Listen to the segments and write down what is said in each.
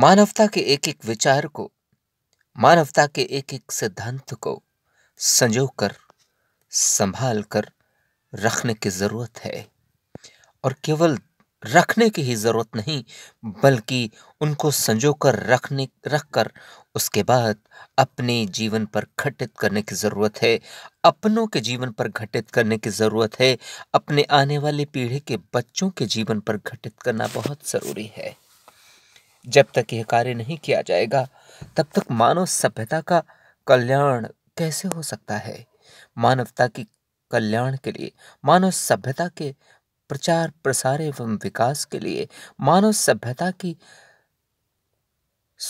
मानवता के एक एक विचार को मानवता के एक एक सिद्धांत को संजो कर संभाल कर रखने की ज़रूरत है और केवल रखने की ही ज़रूरत नहीं बल्कि उनको संजो कर रखने रख कर उसके बाद अपने जीवन पर घटित करने की ज़रूरत है अपनों के जीवन पर घटित करने की ज़रूरत है अपने आने वाली पीढ़ी के बच्चों के जीवन पर घटित करना बहुत ज़रूरी है जब तक यह कार्य नहीं किया जाएगा तब तक मानव सभ्यता का कल्याण कैसे हो सकता है मानवता की कल्याण के लिए मानव सभ्यता के प्रचार प्रसार एवं विकास के लिए मानव सभ्यता की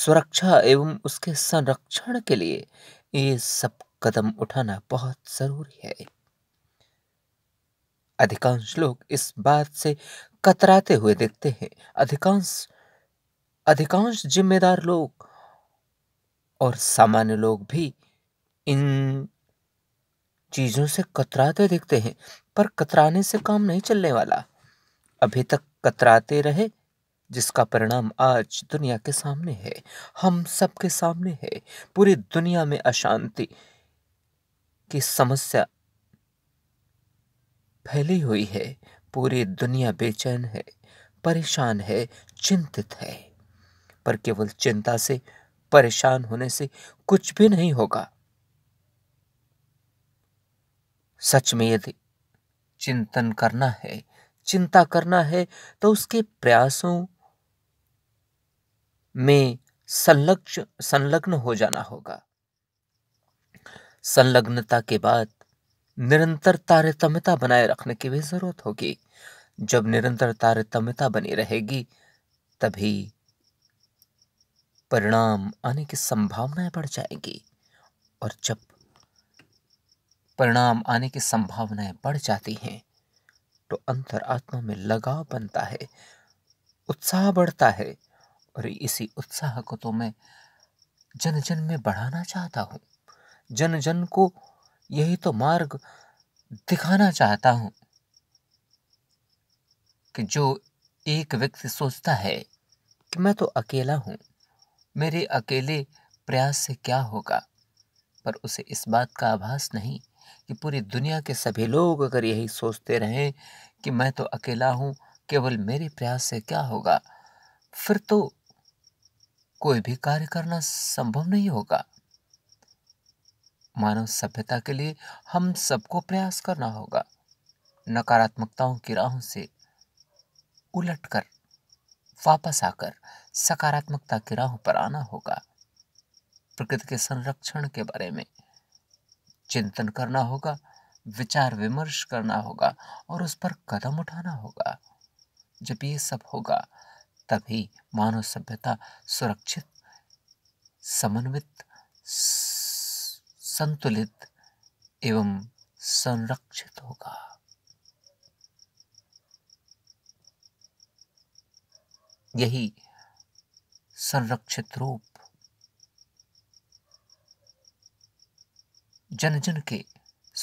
सुरक्षा एवं उसके संरक्षण के लिए ये सब कदम उठाना बहुत जरूरी है अधिकांश लोग इस बात से कतराते हुए देखते हैं अधिकांश अधिकांश जिम्मेदार लोग और सामान्य लोग भी इन चीज़ों से कतराते दिखते हैं पर कतराने से काम नहीं चलने वाला अभी तक कतराते रहे जिसका परिणाम आज दुनिया के सामने है हम सबके सामने है पूरी दुनिया में अशांति की समस्या फैली हुई है पूरी दुनिया बेचैन है परेशान है चिंतित है पर केवल चिंता से परेशान होने से कुछ भी नहीं होगा सच में यदि चिंतन करना है चिंता करना है तो उसके प्रयासों में संलग्न संलग्न हो जाना होगा संलग्नता के बाद निरंतर तारतम्यता बनाए रखने की भी जरूरत होगी जब निरंतर तारतम्यता बनी रहेगी तभी परिणाम आने की संभावनाएं बढ़ जाएंगी और जब परिणाम आने की संभावनाएं बढ़ जाती हैं तो अंतर आत्मा में लगाव बनता है उत्साह बढ़ता है और इसी उत्साह को तो मैं जन जन में बढ़ाना चाहता हूँ जन जन को यही तो मार्ग दिखाना चाहता हूँ कि जो एक व्यक्ति सोचता है कि मैं तो अकेला हूँ मेरे अकेले प्रयास से क्या होगा पर उसे इस बात का आभास नहीं कि पूरी दुनिया के सभी लोग अगर यही सोचते रहें कि मैं तो अकेला हूँ केवल मेरे प्रयास से क्या होगा फिर तो कोई भी कार्य करना संभव नहीं होगा मानव सभ्यता के लिए हम सबको प्रयास करना होगा नकारात्मकताओं की राहों से उलटकर वापस आकर सकारात्मकता की राह पर आना होगा प्रकृति के संरक्षण के बारे में चिंतन करना होगा विचार विमर्श करना होगा और उस पर कदम उठाना होगा जब ये सब होगा तभी मानव सभ्यता सुरक्षित समन्वित संतुलित एवं संरक्षित होगा यही संरक्षित रूप जन जन के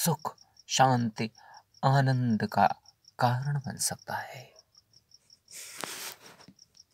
सुख शांति आनंद का कारण बन सकता है